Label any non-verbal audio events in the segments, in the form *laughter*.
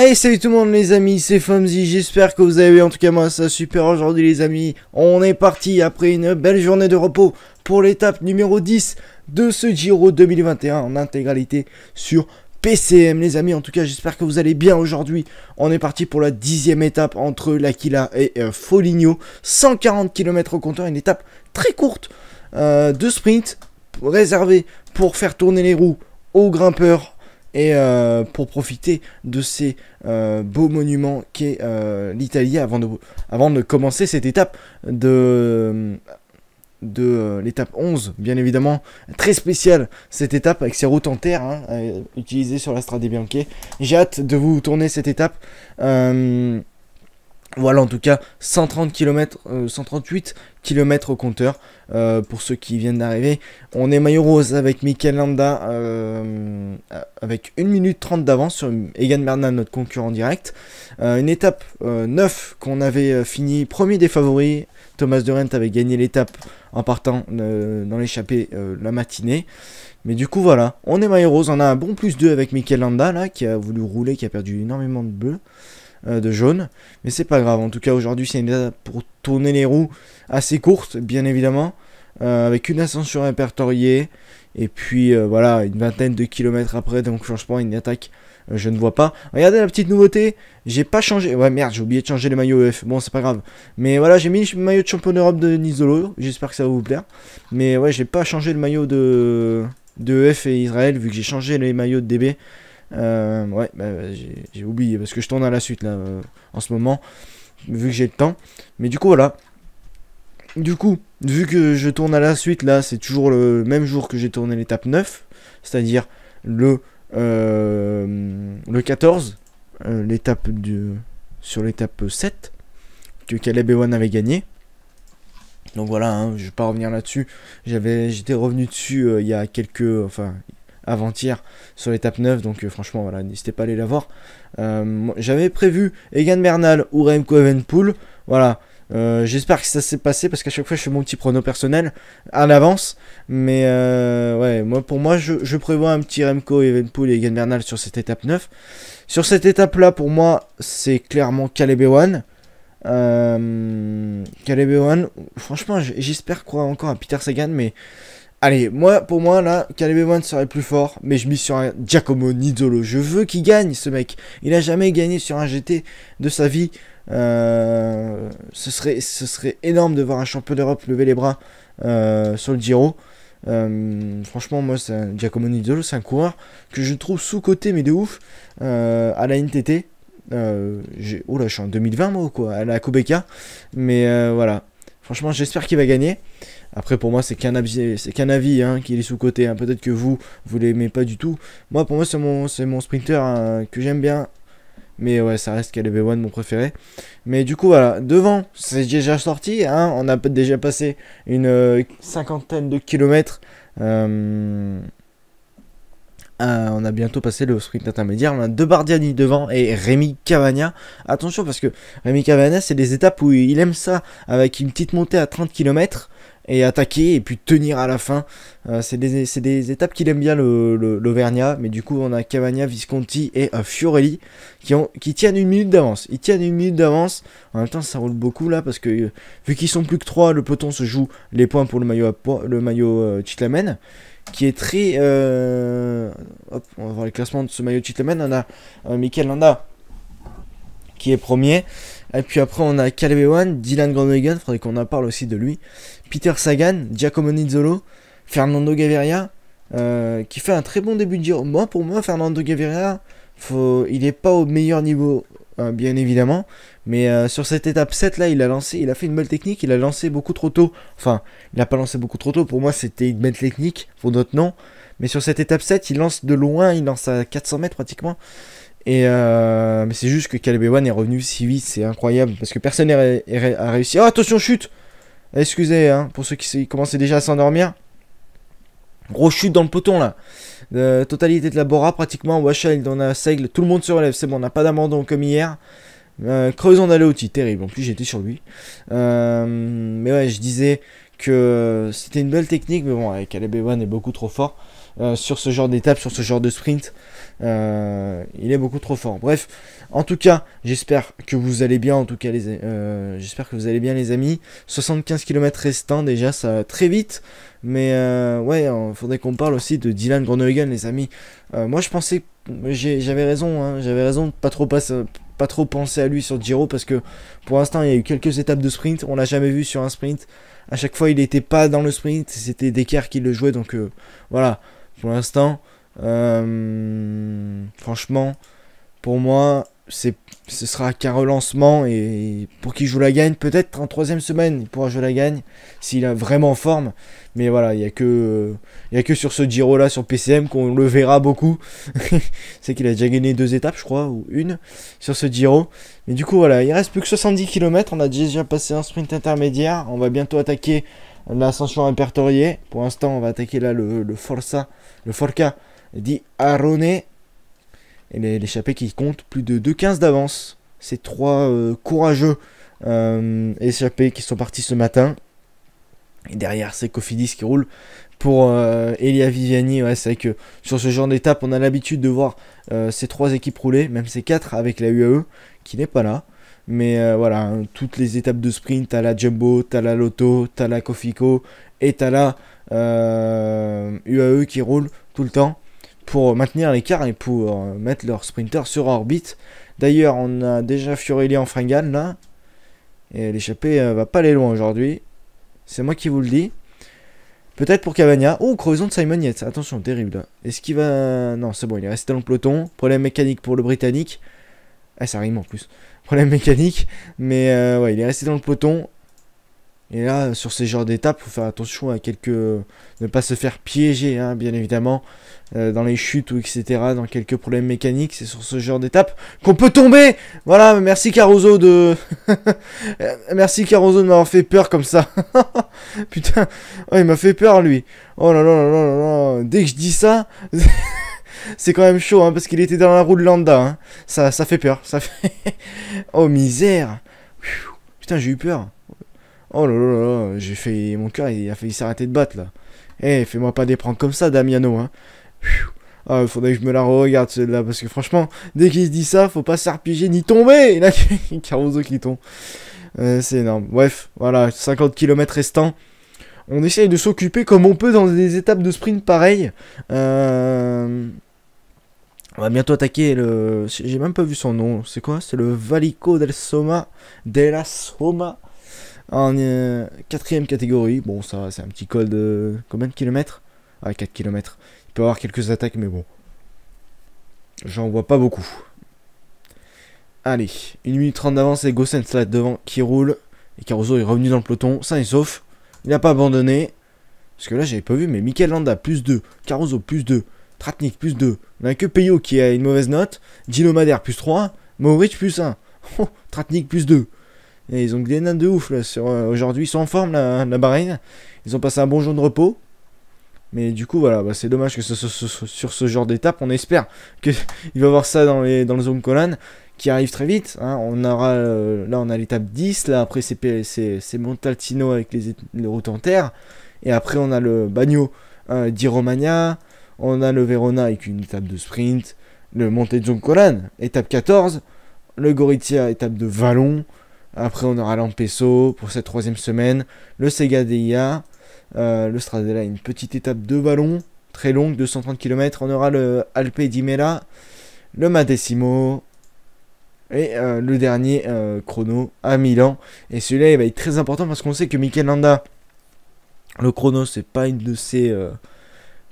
Hey salut tout le monde les amis, c'est Fomzy, j'espère que vous avez en tout cas moi ça super aujourd'hui les amis. On est parti après une belle journée de repos pour l'étape numéro 10 de ce Giro 2021 en intégralité sur PCM les amis, en tout cas j'espère que vous allez bien aujourd'hui. On est parti pour la dixième étape entre l'Aquila et euh, Foligno. 140 km au compteur, une étape très courte euh, de sprint réservée pour faire tourner les roues aux grimpeurs et euh, pour profiter de ces euh, beaux monuments qu'est euh, l'Italie avant de, avant de commencer cette étape de, de l'étape 11, bien évidemment. Très spéciale cette étape avec ses routes en terre hein, utilisées sur la Strade Bianche. J'ai hâte de vous tourner cette étape. Voilà en tout cas 130 km, 138 km au compteur euh, pour ceux qui viennent d'arriver. On est maillot rose avec Mikel Landa euh, avec 1 minute 30 d'avance sur Egan Bernal, notre concurrent direct. Euh, une étape 9 qu'on avait fini premier des favoris. Thomas de Rent avait gagné l'étape en partant dans l'échappée la matinée. Mais du coup voilà, on est maillot rose, on a un bon plus 2 avec Mikel Landa là qui a voulu rouler, qui a perdu énormément de bleu. Euh, de jaune. Mais c'est pas grave, en tout cas aujourd'hui c'est une date pour tourner les roues assez courtes bien évidemment, euh, avec une ascension répertoriée. Et puis euh, voilà, une vingtaine de kilomètres après, donc franchement, une attaque, je ne vois pas. Regardez la petite nouveauté, j'ai pas changé. Ouais, merde, j'ai oublié de changer les maillots EF. Bon, c'est pas grave. Mais voilà, j'ai mis le maillot de champion d'Europe de nizolo J'espère que ça va vous plaire. Mais ouais, j'ai pas changé le maillot de, de EF et Israël, vu que j'ai changé les maillots de DB. Euh, ouais, bah, j'ai oublié parce que je tourne à la suite là euh, en ce moment, vu que j'ai le temps. Mais du coup, voilà. Du coup, vu que je tourne à la suite là, c'est toujours le même jour que j'ai tourné l'étape 9, c'est-à-dire le, euh, le 14, l'étape du sur l'étape 7 que Caleb Ewan avait gagné. Donc voilà, hein, je vais pas revenir là-dessus. j'étais revenu dessus il y a quelques, enfin, avant-hier sur l'étape 9. Donc euh, franchement, voilà, n'hésitez pas à aller la voir. Euh, j'avais prévu Egan Bernal ou Remco Evenpool. Voilà. Euh, j'espère que ça s'est passé parce qu'à chaque fois je fais mon petit prono personnel à l'avance. Mais ouais, moi pour moi je, prévois un petit Remco Evenpool et Egan Bernal sur cette étape 9. Sur cette étape là pour moi c'est clairement Caleb Ewan. Euh, Caleb franchement j'espère croire encore à Peter Sagan mais Allez, moi, pour moi, là, Caleb ne serait plus fort, mais je mise sur un Giacomo Nidolo. Je veux qu'il gagne, ce mec. Il n'a jamais gagné sur un GT de sa vie. Euh, ce, serait, ce serait énorme de voir un champion d'Europe lever les bras euh, sur le Giro. Euh, franchement, moi, un, Giacomo Nizzolo c'est un coureur que je trouve sous-côté, mais de ouf, à la NTT. oh là, je suis en 2020, moi, ou quoi, à la Kobeka. Mais voilà, Franchement, j'espère qu'il va gagner. Après, pour moi, c'est qu'un avis, c'est hein, qu'il est sous côté. Hein. Peut-être que vous, vous l'aimez pas du tout. Moi, pour moi, c'est mon, mon sprinter hein, que j'aime bien. Mais ouais, ça reste KLB1, mon préféré. Mais du coup, voilà, devant, c'est déjà sorti. On a déjà passé une euh, cinquantaine de kilomètres. Euh... Euh, on a bientôt passé le sprint intermédiaire. On a deux Bardiani devant et Rémi Cavagna. Attention parce que Rémi Cavagna, c'est des étapes où il aime ça, avec une petite montée à 30 km et attaquer et puis tenir à la fin. Euh, c'est des, des, étapes qu'il aime bien l'Auvergnat, mais du coup on a Cavagna, Visconti et euh, Fiorelli qui, ont, qui tiennent une minute d'avance. Ils tiennent une minute d'avance. En même temps ça roule beaucoup là parce que vu qu'ils sont plus que trois le peloton se joue les points pour le maillot, à, le maillot Chitlamen qui est très. Euh, hop, on va voir les classements de ce maillot de On a euh, Michael Landa qui est premier. Et puis après, on a Caleb Dylan Grandegan il faudrait qu'on en parle aussi de lui. Peter Sagan, Giacomo Nizzolo, Fernando Gaviria, euh, qui fait un très bon début de jeu. Moi, pour moi, Fernando Gaviria, il n'est pas au meilleur niveau euh, bien évidemment. Mais euh, sur cette étape 7 là, il a lancé, il a fait une belle technique, il a lancé beaucoup trop tôt. Enfin, il n'a pas lancé beaucoup trop tôt, pour moi c'était une belle technique, pour notre nom. Mais sur cette étape 7, il lance de loin, il lance à 400 mètres pratiquement. Et euh, mais c'est juste que Caleb est revenu si vite, c'est incroyable, parce que personne n'a réussi. Oh attention chute Excusez hein, pour ceux qui commençaient déjà à s'endormir. Gros chute dans le poton là. totalité de la Bora pratiquement. Washild, on a Seigle, tout le monde se relève. C'est bon, on n'a pas d'abandon comme hier. creusons Creusant terrible. En plus, j'étais sur lui. Euh, mais ouais, je disais que c'était une belle technique, mais bon, avec il est beaucoup trop fort. Euh, sur ce genre d'étape, sur ce genre de sprint. Euh, il est beaucoup trop fort. Bref, en tout cas, j'espère que vous allez bien. En tout cas, les, euh, j'espère que vous allez bien, les amis. 75 km restants déjà, ça va très vite. Mais ouais, il hein, faudrait qu'on parle aussi de Dylan Groenewegen, les amis. moi, je pensais, j'avais raison, hein, j'avais raison de pas trop pas trop penser à lui sur Giro parce que pour l'instant il y a eu quelques étapes de sprint, on l'a jamais vu sur un sprint. À chaque fois il n'était pas dans le sprint, c'était Descartes qui le jouait donc voilà. Pour l'instant, euh, franchement, pour moi, c'est, ce sera qu'un relancement et pour qu'il joue la gagne, peut-être en troisième semaine, il pourra jouer la gagne s'il a vraiment forme. Mais voilà, il n'y a, que, que sur ce Giro là, sur PCM, qu'on le verra beaucoup. *laughs* c'est qu'il a déjà gagné deux étapes, je crois, ou une sur ce Giro. Mais du coup, voilà, il reste plus que 70 km. On a déjà passé un sprint intermédiaire. On va bientôt attaquer l'ascension répertoriée. Pour l'instant, on va attaquer là le, le Forza le Forca dit Arone. Et l'échappé qui compte plus de 2-15 d'avance. Ces trois euh, courageux échappés euh, qui sont partis ce matin. Et derrière, c'est Cofidis qui roule pour euh, Elia Viviani. Ouais, c'est vrai que sur ce genre d'étape, on a l'habitude de voir ces trois équipes rouler, même ces quatre avec la UAE qui n'est pas là. Mais voilà, hein, toutes les étapes de sprint, t'as la Jumbo, t'as la Lotto, t'as la Cofico, et t'as la UAE euh, qui roule tout le temps pour maintenir l'écart et pour euh, mettre leur sprinter sur orbite. D'ailleurs, on a déjà Fiorelli en fringale là. Et l'échappée euh, va pas aller loin aujourd'hui. C'est moi qui vous le dis. Peut-être pour Cavagna. Oh, Creuson de Simon Attention, terrible. Est-ce qu'il va. Non, c'est bon, il est resté dans le peloton. Problème mécanique pour le Britannique. Ah, ça rime en plus. Problème mécanique. Mais ouais, il est resté dans le peloton. Et là, sur ces genres d'étapes, faut faire attention à quelques, ne pas se faire piéger, hein, bien évidemment, euh, dans les chutes ou etc., dans quelques problèmes mécaniques. C'est sur ce genre d'étape qu'on peut tomber. Voilà, merci Caruso de, *laughs* euh, merci Caruso de m'avoir fait peur comme ça. *laughs* Putain, il m'a fait peur lui. Oh là là là là Dès que je dis ça. *laughs* c'est quand même chaud, hein, parce qu'il était dans la roue de lambda. Hein. Ça, ça fait peur, ça fait... oh, misère Putain, j'ai eu peur. Oh là là là, j'ai fait. Mon cœur, il a failli s'arrêter de battre là. Eh, fais-moi pas des pranks comme ça, Damiano, hein. Ah, il faudrait que je me la regarde celle-là, parce que franchement, dès qu'il se dit ça, faut pas s'arpiger ni tomber Et là, *laughs* Caruso qui tombe. Euh, c'est énorme. Bref, voilà, 50 km restants. On essaye de s'occuper comme on peut dans des étapes de sprint pareilles. Euh, on va bientôt attaquer le. J'ai même pas vu son nom. C'est quoi C'est le Valico del Soma. De la Soma. En euh, quatrième catégorie, bon, ça, c'est un petit col de combien de kilomètres Ah, 4 kilomètres. Il peut avoir quelques attaques, mais bon. J'en vois pas beaucoup. Allez, 1 minute 30 d'avance et Gossens là devant qui roule. Et Caruso est revenu dans le peloton, Ça est sauf. Il n'a pas abandonné. Parce que là, j'avais pas vu, mais Mikel Landa, plus 2. Caruso, plus 2. Tratnik, plus 2. On a que Peyo qui a une mauvaise note. Gino plus 3. Maurich plus 1. *laughs* Tratnik, plus 2. Et ils ont des nains de ouf là. Sur, euh, aujourd'hui, ils sont en forme la, la Bahreïn. Ils ont passé un bon jour de repos. Mais du coup, voilà, bah, c'est dommage que ce, soit sur ce genre d'étape, on espère *laughs* qu'il va y avoir ça dans, les, dans le zone qui arrive très vite. Hein. On aura, euh, là, on a l'étape 10, là, après, c'est Montaltino avec les, les, routes en terre. Et après, on a le Bagno d'Iromania, hein, di On a le Verona avec une étape de sprint. Le Monte Zoncolan, étape 14. Le Gorizia, étape de Vallon. Après, on aura l'Ampesso pour cette troisième semaine. Le Sega DIA. Euh, le Stradella, une petite étape de ballon, très longue, 230 km. On aura le Alpe di le Madecimo. Et euh, le dernier euh, chrono à Milan. Et celui-là, il va être très important parce qu'on sait que Mikel Landa, le chrono, c'est pas une de ses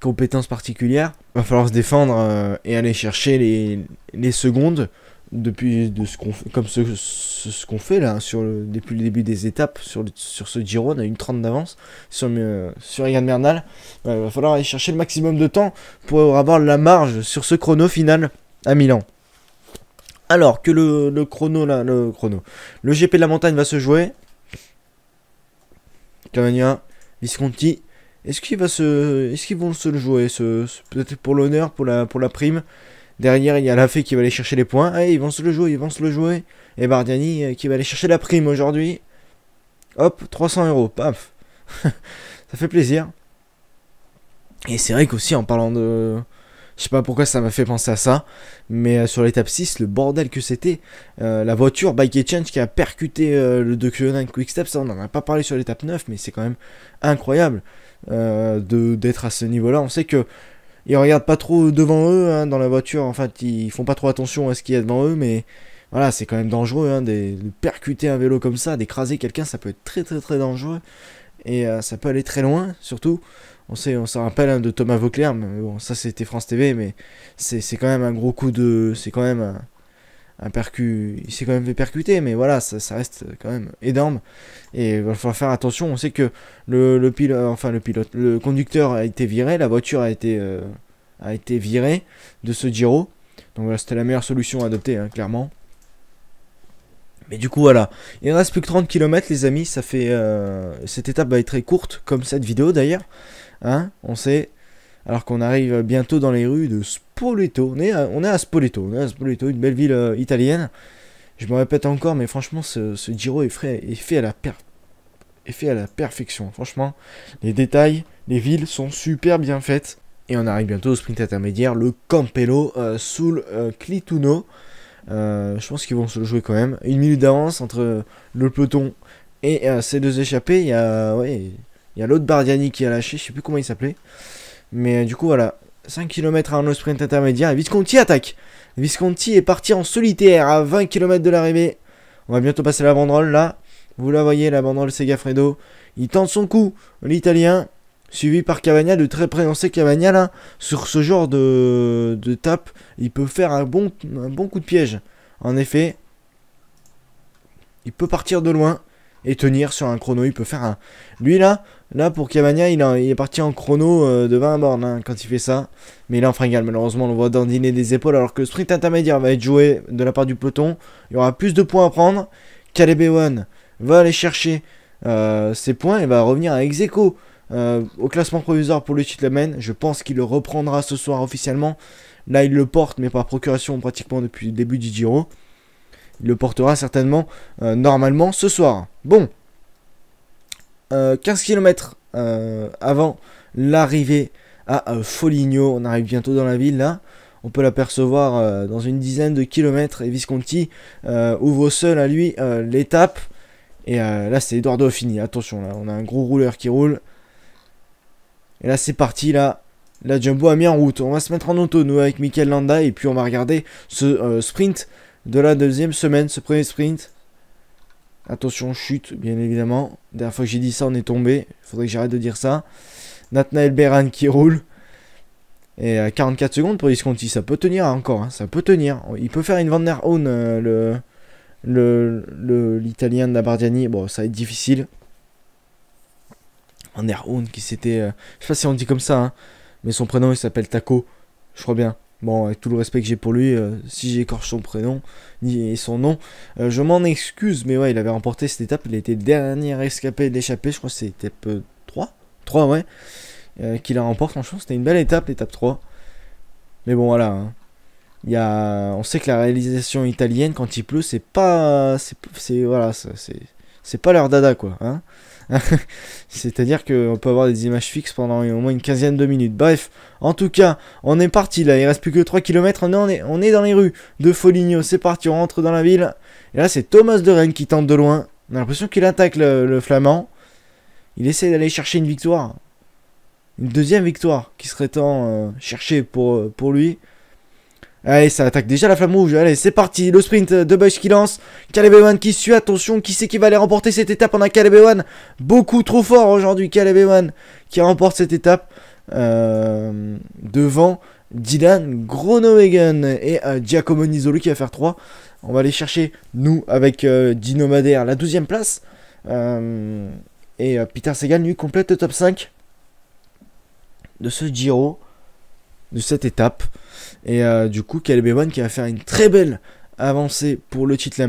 compétences particulières. Il va falloir se défendre et aller chercher les secondes depuis de ce qu'on comme ce, qu'on fait là hein, sur le, depuis le début des étapes sur sur ce Giro on a une 30 d'avance sur euh, sur Egan Bernal il va falloir aller chercher le maximum de temps pour avoir la marge sur ce chrono final à Milan alors que le, le chrono là le chrono le GP de la montagne va se jouer Cavagna Visconti est-ce qu'il va se est-ce qu'ils vont se le jouer peut-être pour l'honneur pour la pour la prime Derrière, il y a la fée qui va aller chercher les points. Allez, ils vont se le jouer, ils vont se le jouer. Et Bardiani euh, qui va aller chercher la prime aujourd'hui. Hop, 300 euros, paf. *laughs* ça fait plaisir. Et c'est vrai qu'aussi, en parlant de... Je sais pas pourquoi ça m'a fait penser à ça, mais euh, sur l'étape 6, le bordel que c'était. Euh, la voiture Bike Change, qui a percuté le 2 Quick Quickstep, ça on n'en a pas parlé sur l'étape 9, mais c'est quand même incroyable d'être à ce niveau-là. On sait que ils regardent pas trop devant eux hein, dans la voiture. En fait, ils font pas trop attention à ce qu'il y a devant eux, mais voilà, c'est quand même dangereux hein, de, percuter un vélo comme ça, d'écraser quelqu'un, ça peut être très très très dangereux et euh, ça peut aller très loin, surtout. On sait, on s'en rappelle hein, de Thomas Vauclair, mais bon, ça c'était France TV, mais c'est quand même un gros coup de, c'est quand même un, un percu, il s'est quand même fait percuter, mais voilà, ça, reste quand même énorme. Et il va falloir faire attention. On sait que le, pilote, enfin le pilote, le conducteur a été viré, la voiture a été, euh, a été virée de ce Giro. Donc voilà, c'était la meilleure solution à adopter, hein, clairement. Mais du coup, voilà. Il ne reste plus que 30 km, les amis. Ça fait, euh, cette étape va être très courte, comme cette vidéo d'ailleurs. Hein, on sait, alors qu'on arrive bientôt dans les rues de Spoleto. On est à, Spoleto, une belle ville euh, italienne. Je me répète encore, mais franchement, ce, Giro est, fait à la perfection. Franchement, les détails, les villes sont super bien faites. Et on arrive bientôt au sprint intermédiaire, le Campello euh, sous le euh, Clituno. je pense qu'ils vont se le jouer quand même. Une minute d'avance entre le peloton et ces deux échappés. Il y a, l'autre Bardiani qui a lâché, je ne sais plus comment il s'appelait. Mais euh, du coup, voilà. 5 km à un sprint intermédiaire. Et Visconti attaque. Visconti est parti en solitaire à 20 km de l'arrivée. On va bientôt passer la banderole là. Vous la voyez, la banderole Fredo. Il tente son coup, l'italien, suivi par Cavagna, de très près. On Cavagna là, sur ce genre de, de tape, il peut faire un bon, un bon coup de piège. En effet, il peut partir de loin et tenir sur un chrono. Il peut faire un. Lui là, là pour Cavagna, il, est parti en chrono devant euh, de 20 hein, quand il fait ça. Mais il est en fringale, malheureusement, on le voit dandiner des épaules. Alors que le sprint intermédiaire va être joué de la part du peloton. Il y aura plus de points à prendre. Caleb 1 va aller chercher euh, ses points et va revenir à Execo euh, au classement provisoire pour le titre main. Je pense qu'il le reprendra ce soir officiellement. Là, il le porte, mais par procuration pratiquement depuis le début du Giro. Il le portera certainement euh, normalement ce soir. Bon, 15 euh, km euh, avant l'arrivée à Foligno, on arrive bientôt dans la ville là. On peut l'apercevoir dans une dizaine de kilomètres et Visconti ouvre seul à lui l'étape. Et là c'est Eduardo Fini, attention là, on a un gros rouleur qui roule. Et là c'est parti là, la Jumbo a mis en route. On va se mettre en auto, nous, avec Michael Landa, et puis on va regarder ce sprint de la deuxième semaine, ce premier sprint. Attention, chute, bien évidemment. dernière fois que j'ai dit ça, on est tombé. Il faudrait que j'arrête de dire ça. Nathanael Beran qui roule. Et à 44 secondes pour Visconti, ça peut tenir hein, encore. Hein, ça peut tenir. Il peut faire une Van der Hoon, euh, le l'italien de la Bardiani. Bon, ça va être difficile. Van der Hoon qui s'était... Je euh, je sais pas si on dit comme ça, hein, mais son prénom il s'appelle Taco. Je crois bien. Bon, avec tout le respect que j'ai pour lui, euh, si j'écorche son prénom et son nom, euh, je m'en excuse, mais ouais, il avait remporté cette étape, il était dernier escapé d'échapper, je crois que c'est étape 3 euh, 3, ouais, qu'il a remporté en chance. C'était une belle étape, l'étape 3. Mais bon, voilà. Hein. Il y a... On sait que la réalisation italienne, quand il pleut, c'est pas. C'est voilà, c'est pas leur dada, quoi. Hein. *laughs* C'est-à-dire qu'on peut avoir des images fixes pendant au moins une quinzaine de minutes. Bref, en tout cas, on est parti là, il reste plus que 3 km, on est, est dans les rues de Foligno, c'est parti, on rentre dans la ville. Et là, c'est Thomas de Rennes qui tente de loin. On a l'impression qu'il attaque le, flamand. Il essaie d'aller chercher une victoire. Une deuxième victoire qui serait temps euh, cherchée chercher pour, pour lui. Allez, ça attaque déjà la flamme rouge. Allez, c'est parti. Le sprint de Bush qui lance. Caleb qui suit. Attention, qui c'est qui va aller remporter cette étape On a Caleb Beaucoup trop fort aujourd'hui. Caleb qui remporte cette étape. Euh, devant Dylan Gronowegan et euh, Giacomo Nizzolo qui va faire 3. On va aller chercher, nous, avec Dinomadaire, euh, Dino la 12ème place. et Peter Sagan, lui, complète le top 5 de ce Giro de cette étape. Et euh, du coup, Caleb Ewan qui va faire une très belle avancée pour le titre Il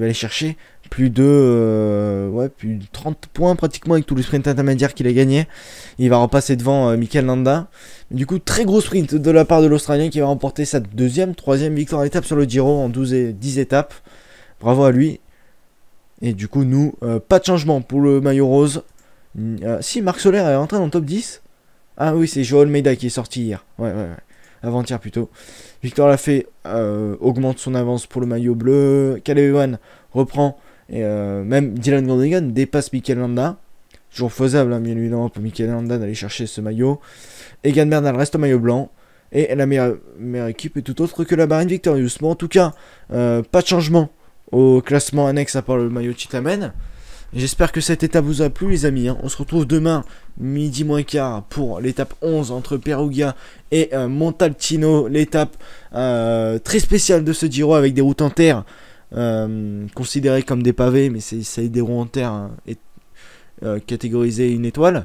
va aller chercher plus de, euh, ouais, 30 points pratiquement avec tous les sprints intermédiaires qu'il a gagné. Il va repasser devant euh, Michael Landa. Du coup, très gros sprint de la part de l'Australien qui va remporter sa deuxième, troisième victoire à l'étape sur le Giro en 12 et 10 étapes. Bravo à lui. Et du coup, nous, pas de changement pour le maillot rose. si, Marc Solaire est rentré dans le top 10. Ah oui, c'est Joel Almeida qui est sorti hier. Ouais, ouais, Avant-hier plutôt. Victor l'a fait euh, augmente son avance pour le maillot bleu. Caleb reprend. Et euh, même Dylan Gondigan dépasse Mikel Landa. Toujours faisable, hein, bien évidemment, pour Mikel Landa d'aller chercher ce maillot. Egan Bernal reste au maillot blanc. Et la meilleure, équipe est tout autre que la barine Victorious. Bon, en tout cas, euh, pas de changement au classement annexe à part le maillot Chitamen. J'espère que cette étape vous a plu les amis. Hein. On se retrouve demain midi moins quart pour l'étape 11 entre Perugia et Montaltino. Euh, Montalcino. L'étape euh, très spéciale de ce Giro avec des routes en terre euh, considérées comme des pavés, mais c'est des routes en terre hein, et, catégorisées une étoile.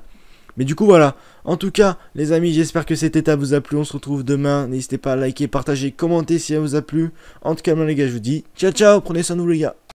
Mais du coup voilà, en tout cas les amis j'espère que cette étape vous a plu, on se retrouve demain, n'hésitez pas à liker, partager, commenter si elle vous a plu. En tout cas les gars je vous dis ciao ciao, prenez soin de vous les gars.